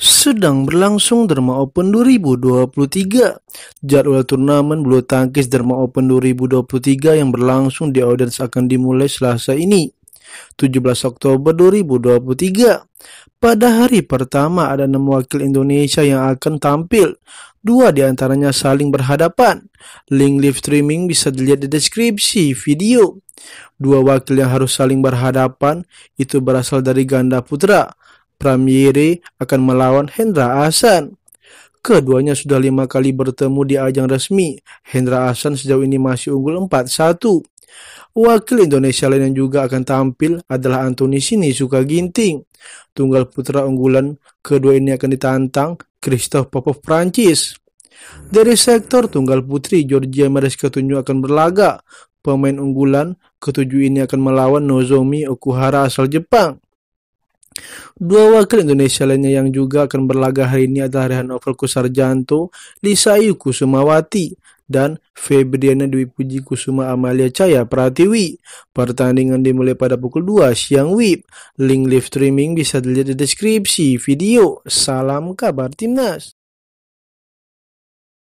sedang berlangsung Derma Open 2023. Jadwal turnamen bulu tangkis Derma Open 2023 yang berlangsung di Audiens akan dimulai Selasa ini, 17 Oktober 2023. Pada hari pertama ada 6 wakil Indonesia yang akan tampil. Dua diantaranya saling berhadapan. Link live streaming bisa dilihat di deskripsi video. Dua wakil yang harus saling berhadapan itu berasal dari ganda putra Pramiri akan melawan Hendra Ahsan. Keduanya sudah lima kali bertemu di ajang resmi. Hendra Ahsan sejauh ini masih unggul 4-1. Wakil Indonesia lain yang juga akan tampil adalah Anthony Sini Suka Ginting. Tunggal putra unggulan kedua ini akan ditantang Christophe Popov Prancis. Dari sektor tunggal putri, Georgia Maris ketujuh akan berlaga. Pemain unggulan ketujuh ini akan melawan Nozomi Okuhara asal Jepang. Dua wakil Indonesia lainnya yang juga akan berlaga hari ini adalah Rehanovel Kusarjanto, Lisa Yuku Sumawati, dan Febriana Dwi Puji Kusuma Amalia Caya Pratiwi. Pertandingan dimulai pada pukul 2 siang WIB. Link live streaming bisa dilihat di deskripsi video. Salam kabar timnas.